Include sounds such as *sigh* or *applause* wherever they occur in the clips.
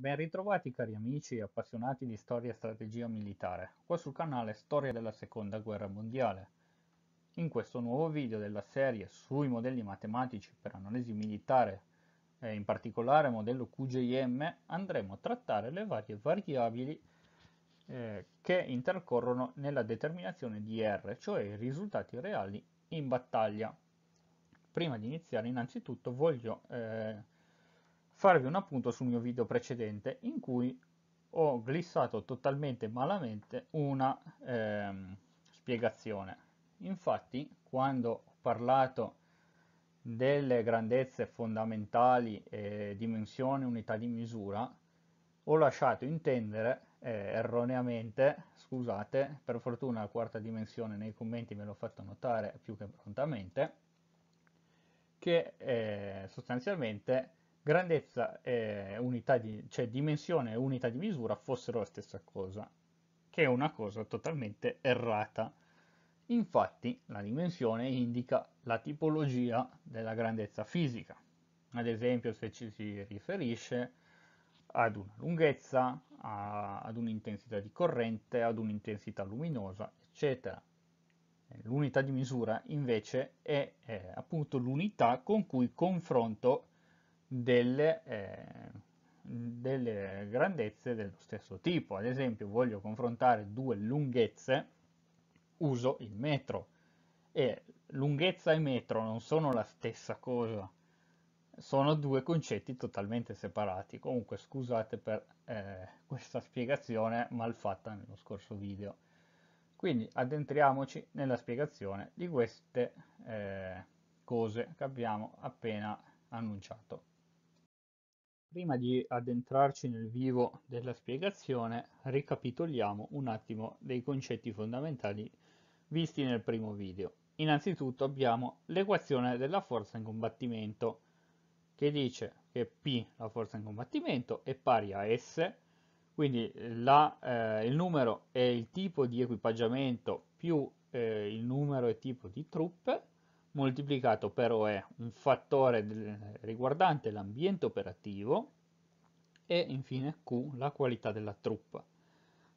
Ben ritrovati cari amici e appassionati di storia e strategia militare, qua sul canale Storia della Seconda Guerra Mondiale. In questo nuovo video della serie sui modelli matematici per analisi militare, e in particolare modello QJM, andremo a trattare le varie variabili eh, che intercorrono nella determinazione di R, cioè i risultati reali in battaglia. Prima di iniziare innanzitutto voglio... Eh, farvi un appunto sul mio video precedente in cui ho glissato totalmente malamente una ehm, spiegazione. Infatti, quando ho parlato delle grandezze fondamentali eh, dimensione unità di misura, ho lasciato intendere eh, erroneamente, scusate, per fortuna la quarta dimensione nei commenti me l'ho fatto notare più che prontamente, che eh, sostanzialmente grandezza e unità di, cioè dimensione e unità di misura fossero la stessa cosa, che è una cosa totalmente errata. Infatti la dimensione indica la tipologia della grandezza fisica, ad esempio se ci si riferisce ad una lunghezza, a, ad un'intensità di corrente, ad un'intensità luminosa, eccetera. L'unità di misura invece è, è appunto l'unità con cui confronto delle, eh, delle grandezze dello stesso tipo. Ad esempio voglio confrontare due lunghezze, uso il metro. E lunghezza e metro non sono la stessa cosa, sono due concetti totalmente separati. Comunque scusate per eh, questa spiegazione mal fatta nello scorso video. Quindi addentriamoci nella spiegazione di queste eh, cose che abbiamo appena annunciato. Prima di addentrarci nel vivo della spiegazione, ricapitoliamo un attimo dei concetti fondamentali visti nel primo video. Innanzitutto abbiamo l'equazione della forza in combattimento, che dice che P, la forza in combattimento, è pari a S, quindi la, eh, il numero è il tipo di equipaggiamento più eh, il numero e tipo di truppe, moltiplicato per OE un fattore riguardante l'ambiente operativo e infine Q la qualità della truppa.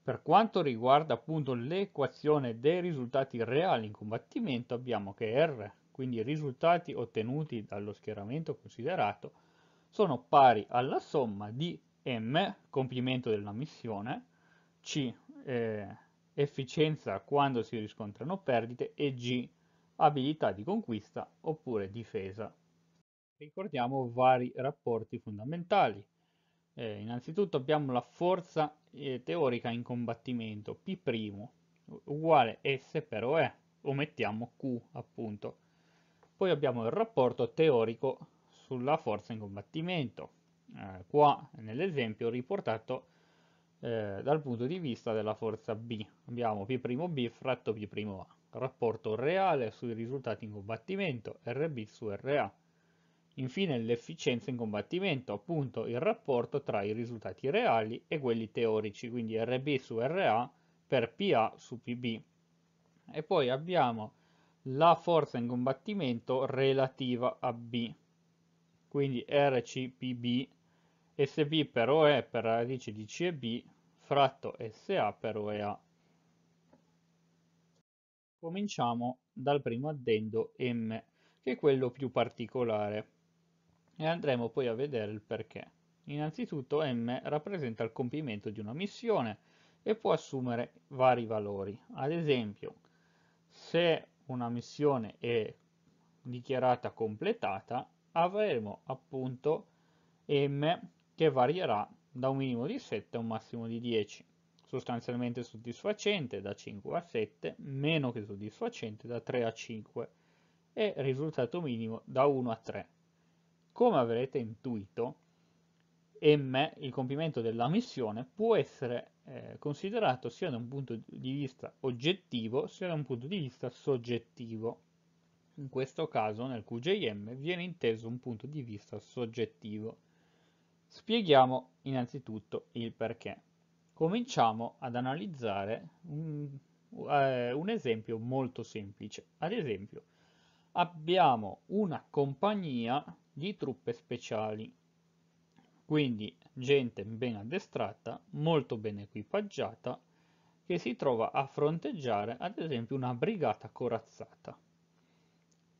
Per quanto riguarda appunto l'equazione dei risultati reali in combattimento abbiamo che R, quindi i risultati ottenuti dallo schieramento considerato, sono pari alla somma di M, compimento della missione, C, eh, efficienza quando si riscontrano perdite e G, abilità di conquista oppure difesa. Ricordiamo vari rapporti fondamentali. Eh, innanzitutto abbiamo la forza eh, teorica in combattimento, P' uguale S per OE, mettiamo Q appunto. Poi abbiamo il rapporto teorico sulla forza in combattimento, eh, qua nell'esempio riportato eh, dal punto di vista della forza B. Abbiamo P'B fratto P'A rapporto reale sui risultati in combattimento, RB su RA. Infine l'efficienza in combattimento, appunto il rapporto tra i risultati reali e quelli teorici, quindi RB su RA per PA su PB. E poi abbiamo la forza in combattimento relativa a B, quindi RCPB, SB per OE per radice di CB, fratto SA per OEA. Cominciamo dal primo addendo M, che è quello più particolare, e andremo poi a vedere il perché. Innanzitutto M rappresenta il compimento di una missione e può assumere vari valori. Ad esempio, se una missione è dichiarata completata, avremo appunto M che varierà da un minimo di 7 a un massimo di 10 sostanzialmente soddisfacente da 5 a 7, meno che soddisfacente da 3 a 5 e risultato minimo da 1 a 3. Come avrete intuito, M, il compimento della missione, può essere eh, considerato sia da un punto di vista oggettivo sia da un punto di vista soggettivo. In questo caso nel QJM viene inteso un punto di vista soggettivo. Spieghiamo innanzitutto il perché. Cominciamo ad analizzare un, eh, un esempio molto semplice. Ad esempio, abbiamo una compagnia di truppe speciali, quindi gente ben addestrata, molto ben equipaggiata, che si trova a fronteggiare ad esempio una brigata corazzata.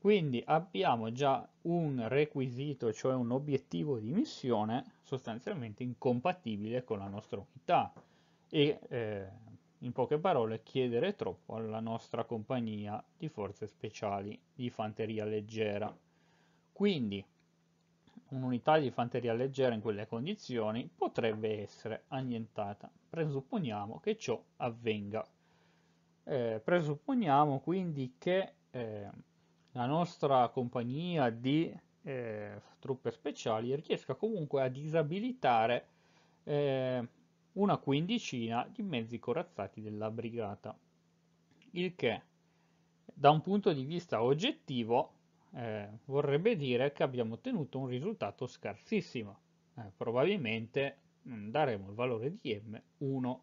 Quindi abbiamo già un requisito, cioè un obiettivo di missione sostanzialmente incompatibile con la nostra unità e eh, in poche parole chiedere troppo alla nostra compagnia di forze speciali di fanteria leggera. Quindi un'unità di fanteria leggera in quelle condizioni potrebbe essere annientata. Presupponiamo che ciò avvenga. Eh, presupponiamo quindi che... Eh, la nostra compagnia di eh, truppe speciali riesca comunque a disabilitare eh, una quindicina di mezzi corazzati della brigata. Il che, da un punto di vista oggettivo, eh, vorrebbe dire che abbiamo ottenuto un risultato scarsissimo. Eh, probabilmente mm, daremo il valore di M1.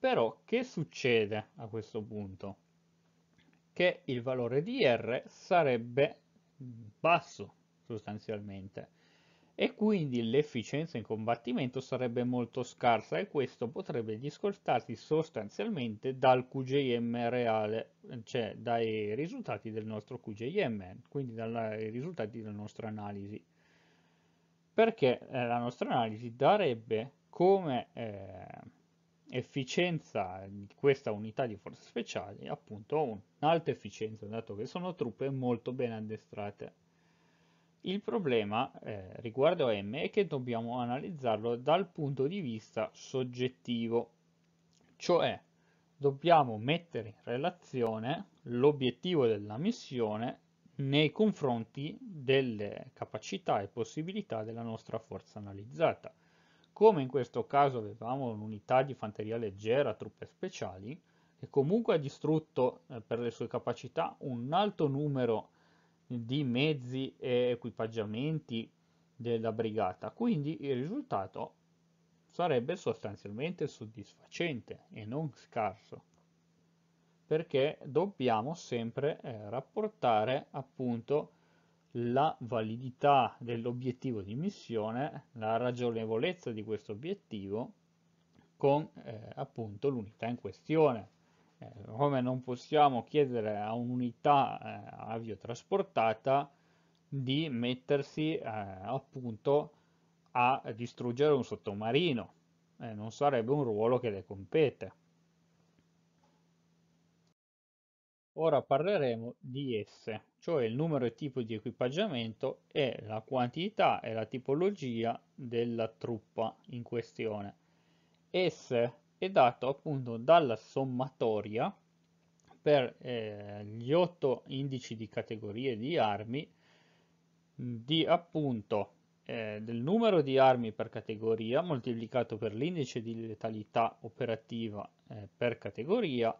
Però che succede a questo punto? che il valore di R sarebbe basso sostanzialmente e quindi l'efficienza in combattimento sarebbe molto scarsa e questo potrebbe discostarsi sostanzialmente dal QJM reale, cioè dai risultati del nostro QJM, quindi dai risultati della nostra analisi. Perché eh, la nostra analisi darebbe come eh, efficienza di questa unità di forze speciali appunto un'alta efficienza, dato che sono truppe molto ben addestrate. Il problema eh, riguardo M è che dobbiamo analizzarlo dal punto di vista soggettivo, cioè dobbiamo mettere in relazione l'obiettivo della missione nei confronti delle capacità e possibilità della nostra forza analizzata. Come in questo caso avevamo un'unità di fanteria leggera, truppe speciali, che comunque ha distrutto eh, per le sue capacità un alto numero di mezzi e equipaggiamenti della brigata, quindi il risultato sarebbe sostanzialmente soddisfacente e non scarso, perché dobbiamo sempre eh, rapportare appunto la validità dell'obiettivo di missione, la ragionevolezza di questo obiettivo con eh, appunto l'unità in questione. Eh, come non possiamo chiedere a un'unità eh, aviotrasportata di mettersi eh, appunto a distruggere un sottomarino, eh, non sarebbe un ruolo che le compete. Ora parleremo di esse, cioè il numero e tipo di equipaggiamento e la quantità e la tipologia della truppa in questione. S è dato appunto dalla sommatoria per eh, gli otto indici di categorie di armi di appunto eh, del numero di armi per categoria moltiplicato per l'indice di letalità operativa eh, per categoria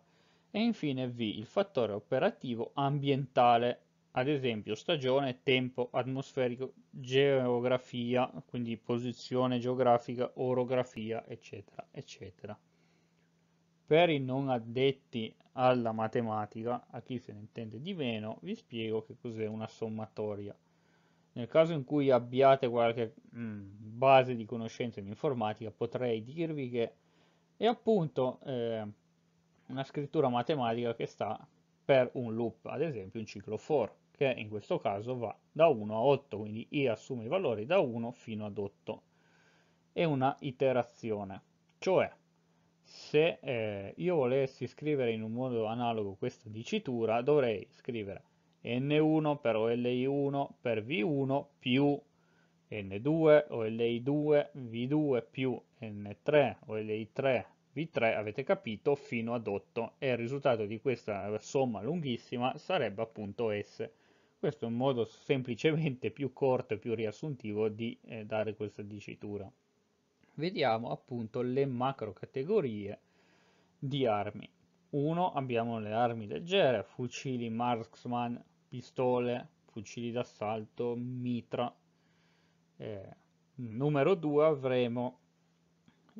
e infine V il fattore operativo ambientale, ad esempio stagione, tempo, atmosferico, geografia, quindi posizione geografica, orografia, eccetera, eccetera. Per i non addetti alla matematica, a chi se ne intende di meno, vi spiego che cos'è una sommatoria. Nel caso in cui abbiate qualche mm, base di conoscenza in informatica, potrei dirvi che è appunto eh, una scrittura matematica che sta per un loop, ad esempio un ciclo for, che in questo caso va da 1 a 8, quindi i assume i valori da 1 fino ad 8. È una iterazione, cioè se eh, io volessi scrivere in un modo analogo questa dicitura, dovrei scrivere n1 per OLI1 per V1 più n2 OLI2 V2 più n3 OLI3 V3, avete capito, fino ad 8 e il risultato di questa somma lunghissima sarebbe appunto S. Questo è un modo semplicemente più corto e più riassuntivo di eh, dare questa dicitura. Vediamo appunto le macro categorie di armi. 1 abbiamo le armi leggere, fucili marksman, pistole, fucili d'assalto, mitra. Eh, numero 2 avremo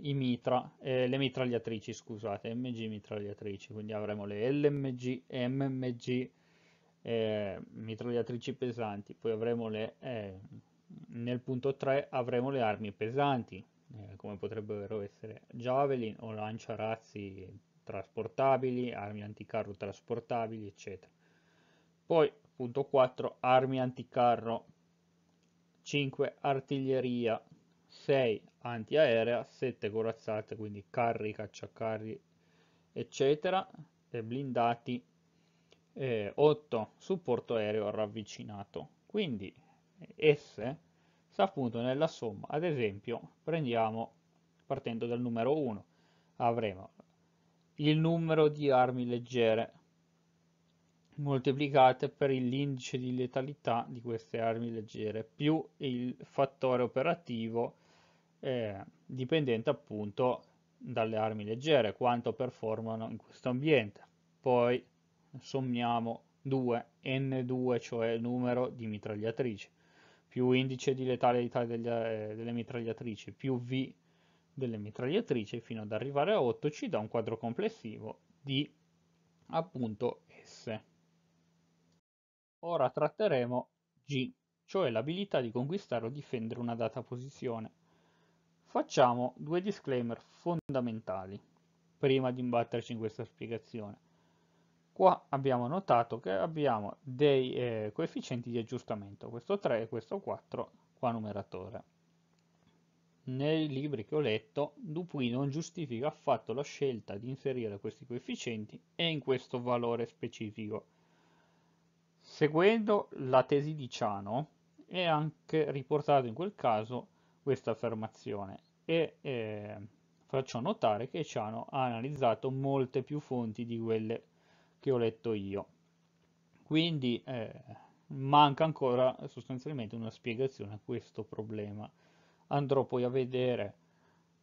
i mitra, eh, le mitragliatrici, scusate, MG mitragliatrici, quindi avremo le LMG, MMG, eh, mitragliatrici pesanti, poi avremo le, eh, nel punto 3 avremo le armi pesanti, eh, come potrebbero essere javelin o lanciarazzi trasportabili, armi anticarro trasportabili, eccetera. Poi, punto 4, armi anticarro, 5, artiglieria, 6 antiaerea, 7 corazzate, quindi carri, cacciacarri, eccetera, e blindati, eh, 8 supporto aereo ravvicinato. Quindi S sta appunto nella somma, ad esempio prendiamo, partendo dal numero 1, avremo il numero di armi leggere moltiplicate per l'indice di letalità di queste armi leggere più il fattore operativo eh, dipendente appunto dalle armi leggere, quanto performano in questo ambiente. Poi sommiamo 2, N2, cioè il numero di mitragliatrici, più indice di letalità degli, eh, delle mitragliatrici, più V delle mitragliatrici, fino ad arrivare a 8, ci dà un quadro complessivo di appunto S. Ora tratteremo G, cioè l'abilità di conquistare o difendere una data posizione. Facciamo due disclaimer fondamentali prima di imbatterci in questa spiegazione. Qua abbiamo notato che abbiamo dei eh, coefficienti di aggiustamento, questo 3 e questo 4 qua numeratore. Nei libri che ho letto, Dupuy non giustifica affatto la scelta di inserire questi coefficienti e in questo valore specifico. Seguendo la tesi di Ciano, è anche riportato in quel caso questa affermazione e eh, faccio notare che Ciano ha analizzato molte più fonti di quelle che ho letto io. Quindi eh, manca ancora sostanzialmente una spiegazione a questo problema. Andrò poi a vedere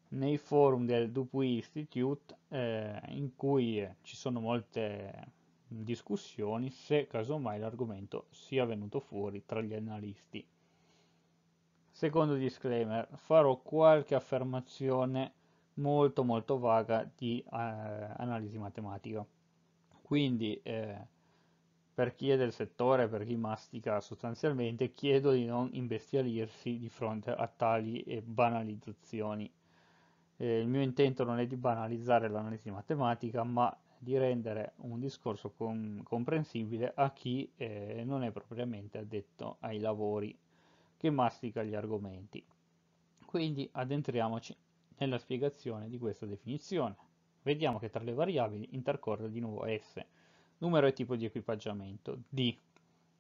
nei forum del Dupuy Institute eh, in cui eh, ci sono molte discussioni se casomai l'argomento sia venuto fuori tra gli analisti. Secondo disclaimer, farò qualche affermazione molto molto vaga di eh, analisi matematica. Quindi eh, per chi è del settore, per chi mastica sostanzialmente, chiedo di non imbestialirsi di fronte a tali eh, banalizzazioni. Eh, il mio intento non è di banalizzare l'analisi matematica, ma di rendere un discorso com comprensibile a chi eh, non è propriamente addetto ai lavori che mastica gli argomenti. Quindi addentriamoci nella spiegazione di questa definizione. Vediamo che tra le variabili intercorre di nuovo S, numero e tipo di equipaggiamento, D,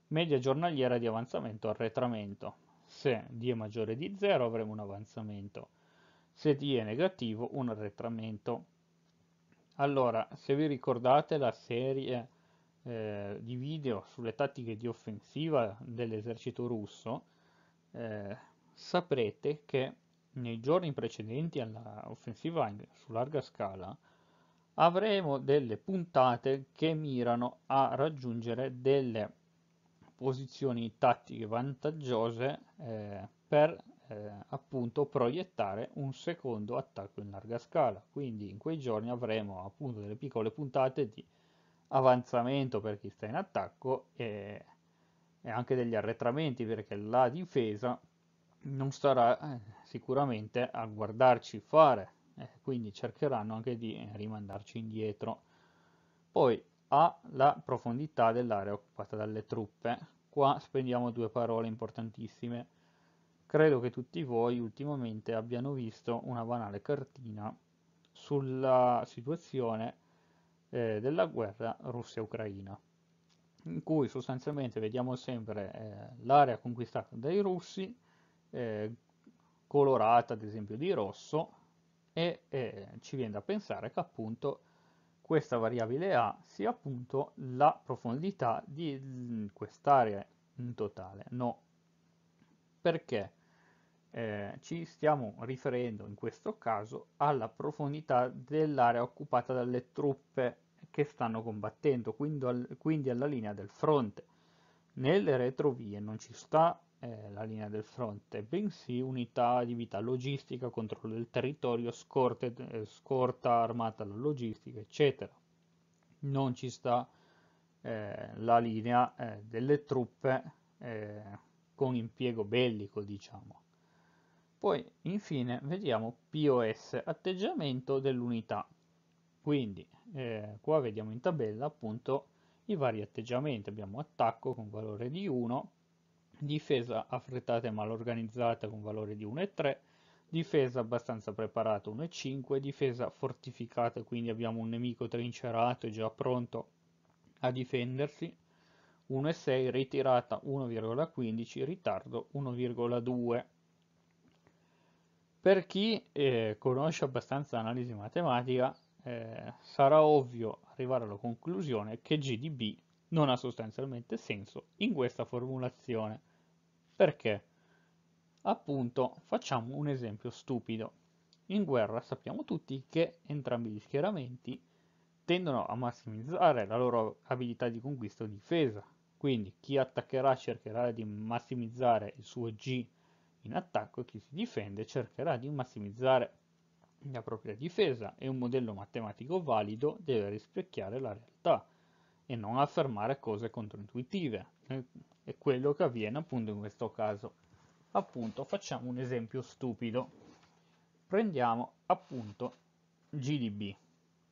media giornaliera di avanzamento arretramento. Se D è maggiore di 0 avremo un avanzamento, se D è negativo un arretramento. Allora, se vi ricordate la serie eh, di video sulle tattiche di offensiva dell'esercito russo, eh, saprete che nei giorni precedenti all'offensiva su larga scala avremo delle puntate che mirano a raggiungere delle posizioni tattiche vantaggiose eh, per eh, appunto proiettare un secondo attacco in larga scala quindi in quei giorni avremo appunto delle piccole puntate di avanzamento per chi sta in attacco e e anche degli arretramenti perché la difesa non starà eh, sicuramente a guardarci fare eh, quindi cercheranno anche di eh, rimandarci indietro poi ha la profondità dell'area occupata dalle truppe qua spendiamo due parole importantissime credo che tutti voi ultimamente abbiano visto una banale cartina sulla situazione eh, della guerra Russia-Ucraina in cui sostanzialmente vediamo sempre eh, l'area conquistata dai russi, eh, colorata ad esempio di rosso, e eh, ci viene da pensare che appunto questa variabile A sia appunto la profondità di mm, quest'area in totale. No, perché eh, ci stiamo riferendo in questo caso alla profondità dell'area occupata dalle truppe che stanno combattendo, quindi, al, quindi alla linea del fronte. Nelle retrovie non ci sta eh, la linea del fronte, bensì unità di vita logistica, controllo del territorio, scorte, eh, scorta armata alla logistica, eccetera. Non ci sta eh, la linea eh, delle truppe eh, con impiego bellico, diciamo. Poi, infine, vediamo POS, atteggiamento dell'unità. Quindi, eh, qua vediamo in tabella appunto i vari atteggiamenti. Abbiamo attacco con valore di 1, difesa affrettata e mal organizzata con valore di 1,3, difesa abbastanza preparata 1,5, difesa fortificata, quindi abbiamo un nemico trincerato e già pronto a difendersi, 1,6, ritirata 1,15, ritardo 1,2. Per chi eh, conosce abbastanza l'analisi matematica, eh, sarà ovvio arrivare alla conclusione che G di B non ha sostanzialmente senso in questa formulazione. Perché? Appunto, facciamo un esempio stupido. In guerra sappiamo tutti che entrambi gli schieramenti tendono a massimizzare la loro abilità di conquista o difesa. Quindi chi attaccherà cercherà di massimizzare il suo G in attacco e chi si difende cercherà di massimizzare la propria difesa e un modello matematico valido deve rispecchiare la realtà e non affermare cose controintuitive. È quello che avviene appunto in questo caso. Appunto facciamo un esempio stupido. Prendiamo appunto GDB,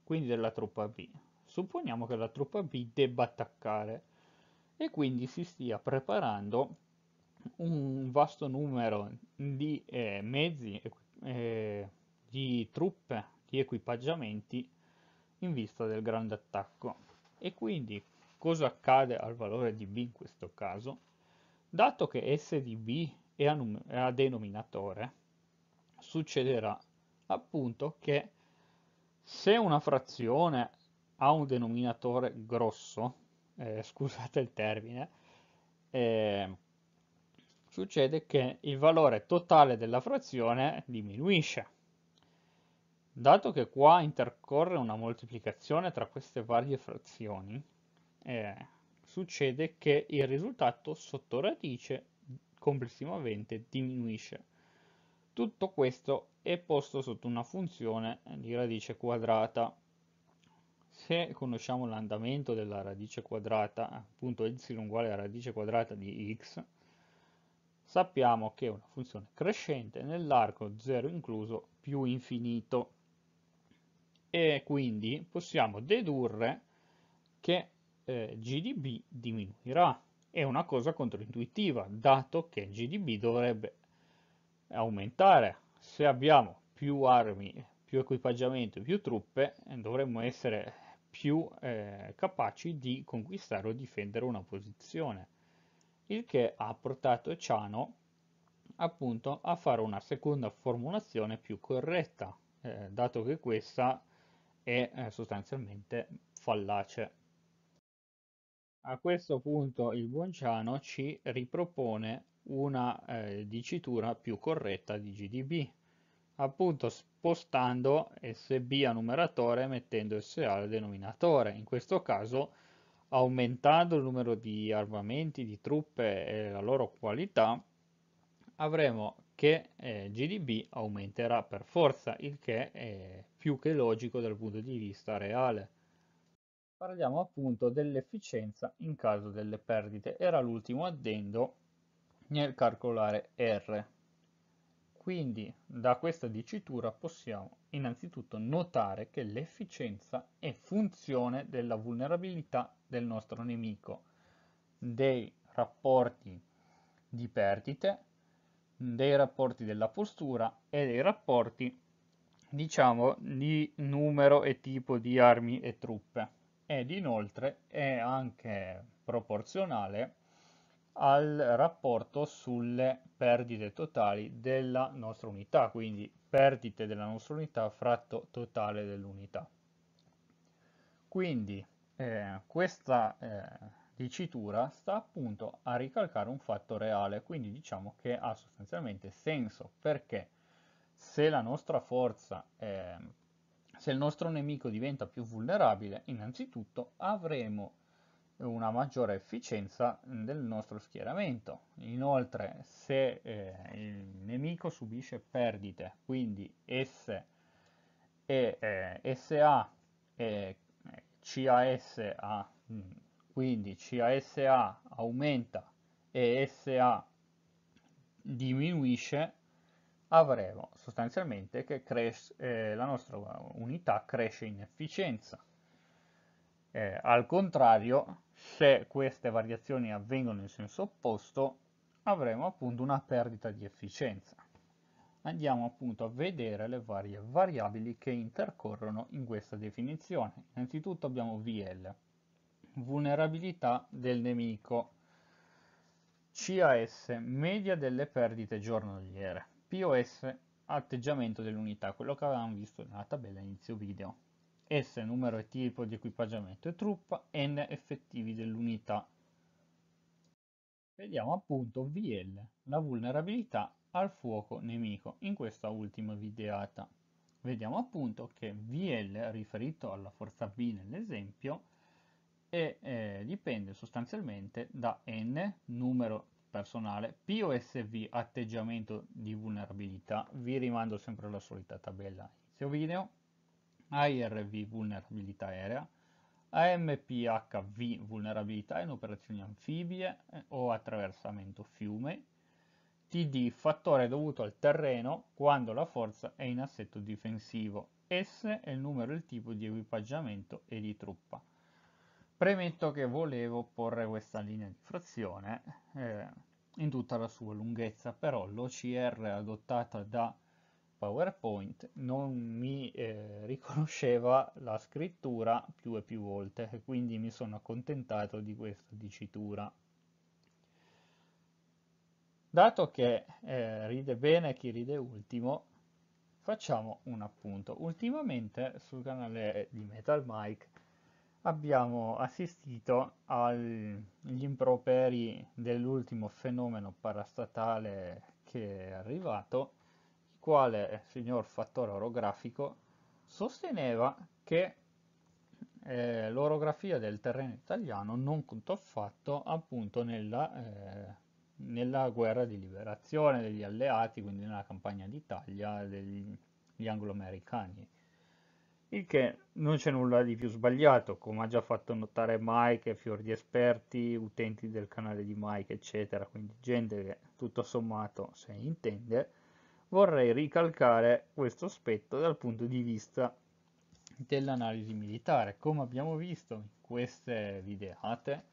quindi della truppa B. Supponiamo che la truppa B debba attaccare e quindi si stia preparando un vasto numero di eh, mezzi eh, di truppe, di equipaggiamenti in vista del grande attacco. E quindi cosa accade al valore di B in questo caso? Dato che S di B è a, è a denominatore, succederà appunto che se una frazione ha un denominatore grosso, eh, *laughs* scusate il termine, eh, succede che il valore totale della frazione diminuisce Dato che qua intercorre una moltiplicazione tra queste varie frazioni, eh, succede che il risultato sotto radice complessivamente diminuisce. Tutto questo è posto sotto una funzione di radice quadrata. Se conosciamo l'andamento della radice quadrata, appunto y uguale alla radice quadrata di x, sappiamo che è una funzione crescente nell'arco 0 incluso più infinito e quindi possiamo dedurre che eh, GDB diminuirà. È una cosa controintuitiva, dato che GDB dovrebbe aumentare. Se abbiamo più armi, più equipaggiamento, più truppe, eh, dovremmo essere più eh, capaci di conquistare o difendere una posizione. Il che ha portato Ciano appunto a fare una seconda formulazione più corretta, eh, dato che questa è eh, sostanzialmente fallace. A questo punto il Bonciano ci ripropone una eh, dicitura più corretta di GDB, appunto spostando SB a numeratore e mettendo SA al denominatore. In questo caso aumentando il numero di armamenti, di truppe e la loro qualità, avremo che eh, GDB aumenterà per forza, il che è più che logico dal punto di vista reale. Parliamo appunto dell'efficienza in caso delle perdite, era l'ultimo addendo nel calcolare R. Quindi da questa dicitura possiamo innanzitutto notare che l'efficienza è funzione della vulnerabilità del nostro nemico, dei rapporti di perdite dei rapporti della postura e dei rapporti diciamo di numero e tipo di armi e truppe ed inoltre è anche proporzionale al rapporto sulle perdite totali della nostra unità quindi perdite della nostra unità fratto totale dell'unità quindi eh, questa eh, dicitura sta appunto a ricalcare un fatto reale, quindi diciamo che ha sostanzialmente senso, perché se la nostra forza, eh, se il nostro nemico diventa più vulnerabile, innanzitutto avremo una maggiore efficienza del nostro schieramento. Inoltre, se eh, il nemico subisce perdite, quindi S e eh, SA e eh, CAS a mh, mm, quindi CASA aumenta e SA diminuisce, avremo sostanzialmente che cresce, eh, la nostra unità cresce in efficienza. Eh, al contrario, se queste variazioni avvengono in senso opposto, avremo appunto una perdita di efficienza. Andiamo appunto a vedere le varie variabili che intercorrono in questa definizione. Innanzitutto abbiamo VL, Vulnerabilità del nemico. CAS, media delle perdite giornaliere. POS, atteggiamento dell'unità, quello che avevamo visto nella tabella inizio video. S, numero e tipo di equipaggiamento e truppa. N, effettivi dell'unità. Vediamo appunto VL, la vulnerabilità al fuoco nemico, in questa ultima videata. Vediamo appunto che VL riferito alla forza B nell'esempio e eh, dipende sostanzialmente da n, numero personale, POSV, atteggiamento di vulnerabilità, vi rimando sempre alla solita tabella inizio video, ARV vulnerabilità aerea, AMPHV vulnerabilità in operazioni anfibie eh, o attraversamento fiume, TD fattore dovuto al terreno quando la forza è in assetto difensivo, S è il numero e il tipo di equipaggiamento e di truppa. Premetto che volevo porre questa linea di frazione eh, in tutta la sua lunghezza, però l'OCR adottata da PowerPoint non mi eh, riconosceva la scrittura più e più volte e quindi mi sono accontentato di questa dicitura. Dato che eh, ride bene chi ride ultimo, facciamo un appunto. Ultimamente sul canale di Metal Mike abbiamo assistito agli improperi dell'ultimo fenomeno parastatale che è arrivato, il quale il signor Fattore Orografico sosteneva che eh, l'orografia del terreno italiano non contò affatto appunto nella, eh, nella, guerra di liberazione degli alleati, quindi nella campagna d'Italia degli anglo-americani il che non c'è nulla di più sbagliato, come ha già fatto notare Mike, fior di esperti, utenti del canale di Mike, eccetera, quindi gente che tutto sommato se ne intende, vorrei ricalcare questo aspetto dal punto di vista dell'analisi militare. Come abbiamo visto in queste videate,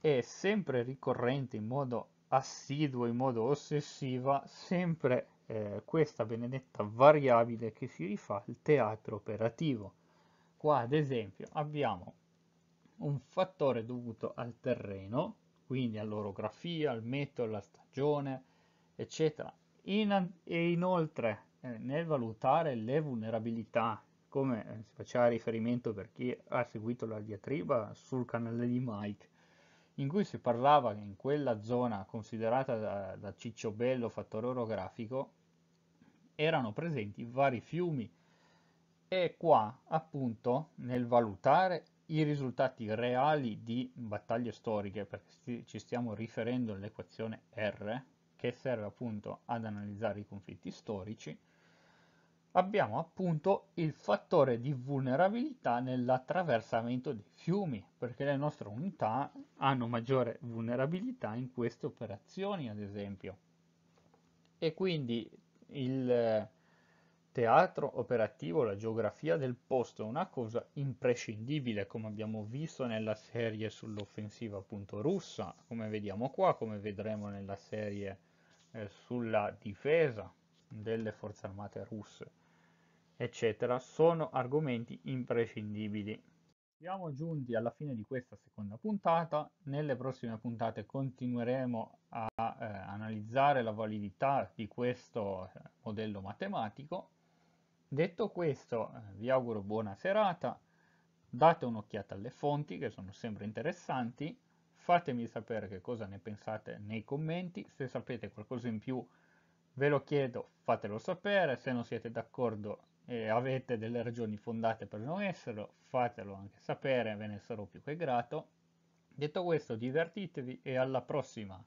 è sempre ricorrente in modo assiduo, in modo ossessiva, sempre eh, questa benedetta variabile che si rifà al teatro operativo. Qua ad esempio abbiamo un fattore dovuto al terreno, quindi all'orografia, al metodo, alla stagione, eccetera. In, e inoltre eh, nel valutare le vulnerabilità, come eh, si faceva riferimento per chi ha seguito la diatriba sul canale di Mike, in cui si parlava che in quella zona considerata da, da Bello fattore orografico erano presenti vari fiumi e qua appunto nel valutare i risultati reali di battaglie storiche, perché ci stiamo riferendo all'equazione R, che serve appunto ad analizzare i conflitti storici, abbiamo appunto il fattore di vulnerabilità nell'attraversamento dei fiumi, perché le nostre unità hanno maggiore vulnerabilità in queste operazioni, ad esempio. E quindi il eh, teatro operativo, la geografia del posto è una cosa imprescindibile, come abbiamo visto nella serie sull'offensiva appunto russa, come vediamo qua, come vedremo nella serie eh, sulla difesa delle forze armate russe, eccetera, sono argomenti imprescindibili. Siamo giunti alla fine di questa seconda puntata, nelle prossime puntate continueremo a eh, analizzare la validità di questo eh, modello matematico. Detto questo eh, vi auguro buona serata, date un'occhiata alle fonti che sono sempre interessanti, fatemi sapere che cosa ne pensate nei commenti, se sapete qualcosa in più ve lo chiedo fatelo sapere, se non siete d'accordo eh, avete delle ragioni fondate per non esserlo, fatelo anche sapere, ve ne sarò più che grato. Detto questo, divertitevi e alla prossima!